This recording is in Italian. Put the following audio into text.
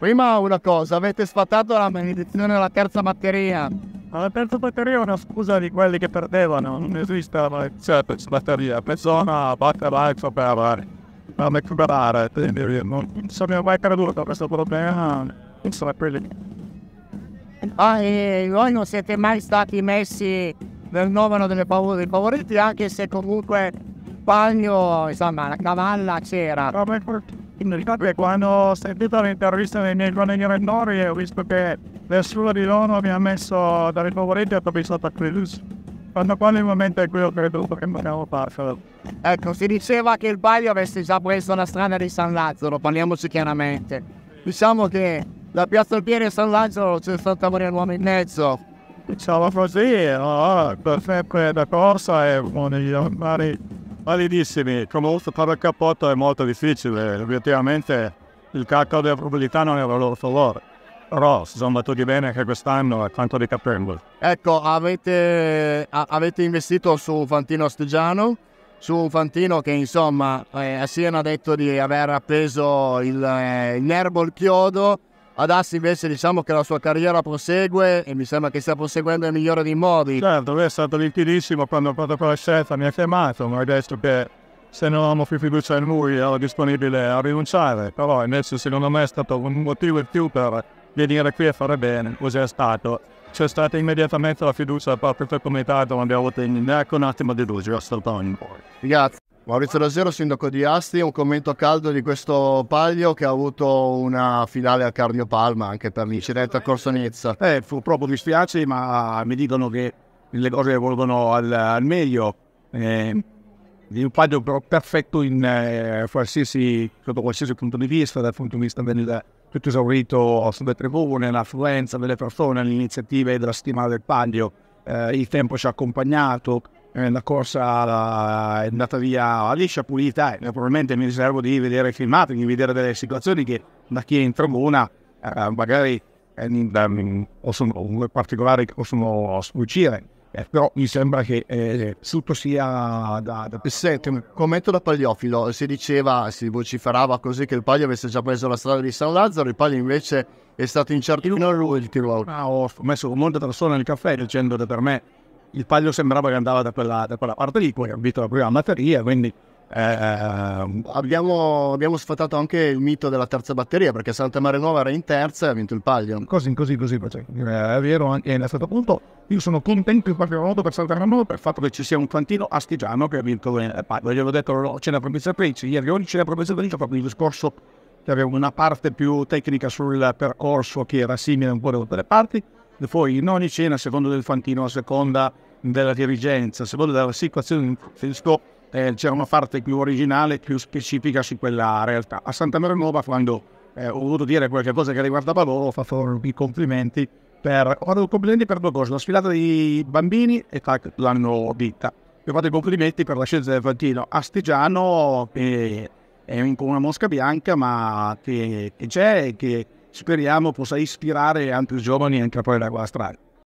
Prima una cosa, avete sfatato la maledizione della terza batteria. Ma la terza batteria è una scusa di quelli che perdevano, non esiste la terza batteria. Persona batte l'altro per, per recuperare, quindi non sono mai creduto a questo problema, non sono quelli. Ah, e voi non siete mai stati messi nel novero delle paure, favoriti, anche se comunque bagno, insomma, la cavalla c'era. Infatti quando ho sentito l'intervista dei miei colleghi rettori e ho visto che nessuno di loro mi ha messo dai favoriti, ho pensato a Credus. Quando qua nel momento è quello che dobbiamo fare. Ecco, si diceva che il Baglio avesse già preso la strada di San Lazzaro, parliamoci chiaramente. Diciamo che da Piazza del Alpieri a San Lazzaro c'è stata Maria Nuova in mezzo. Diciamo così, no? per sempre da corsa e uno degli mari validissimi. Comunque fare il cappotto è molto difficile, obiettivamente il calcolo della probabilità non era a loro favore. Però si sono battuti bene anche quest'anno e tanto di capendo. Ecco, avete, a, avete, investito su Fantino Astigiano, su Fantino che insomma eh, a Siena ha detto di aver appeso il, eh, il nervo al chiodo, Adassi invece diciamo che la sua carriera prosegue e mi sembra che stia proseguendo nel migliore dei modi. Certo, lui è stato liquidissimo quando ho fatto quella scelta, mi ha chiamato, mi ha detto che se non avevamo più fiducia in lui ero disponibile a rinunciare, però invece secondo me è stato un motivo in più per venire qui a fare bene, così è stato. C'è stata immediatamente la fiducia da parte del comitato, non abbiamo avuto neanche ecco un attimo di dubbio, è stato un po'. Grazie. Maurizio Dasero, sindaco di Asti, un commento a caldo di questo palio che ha avuto una finale a cardiopalma anche per l'incidente a Corso Nizza. Eh, purtroppo mi spiace, ma mi dicono che le cose evolvono al, al meglio. Eh, un Paglio perfetto in, eh, qualsiasi, sotto qualsiasi punto di vista, dal punto di vista del tutto esaurito sulle tribune, l'affluenza delle persone, le iniziative della settimana del palio. Eh, il tempo ci ha accompagnato, eh, la corsa è andata via liscia, pulita e probabilmente mi riservo di vedere i filmati, di vedere delle situazioni che da chi è in tribuna eh, magari eh, possono, particolari che possono sfuggire. Eh, però mi sembra che eh, tutto sia da, da... Senti, commento da Pagliofilo si diceva, si vociferava così che il Paglio avesse già preso la strada di San Lazzaro il Paglio invece è stato incerto fino all'ultimo ah, ho messo molte persone nel caffè dicendo che per me il palio sembrava che andava da quella, da quella parte lì, poi ha vinto la prima batteria, quindi... Eh, abbiamo, abbiamo, sfatato anche il mito della terza batteria perché Santa Maria Nuova era in terza e ha vinto il palio. Così, così, così. Cioè, è vero, anche a stato certo punto. Io sono contento in qualche modo per Santa Maria Nuova per il fatto che ci sia un fantino astigiano che ha vinto il palio. Glielo ho detto, no, c'è la promessa Prince. Ieri oggi c'è la promessa Prince, proprio il discorso che aveva una parte più tecnica sul percorso che era simile un po' da tutte le parti poi in ogni cena, a seconda del fantino, a seconda della dirigenza, a seconda della situazione in fisco, eh, c'era una parte più originale, più specifica su quella realtà. A Santa Maria Nuova, quando eh, ho voluto dire qualche cosa che riguardava loro, ho fatto i complimenti per, ho complimenti per due cose, la sfilata dei bambini e l'hanno dita. Mi ho fatto i complimenti per la scienza del Fantino Astigiano, che è una mosca bianca, ma che, che c'è e che speriamo possa ispirare altri giovani anche a poi la strada.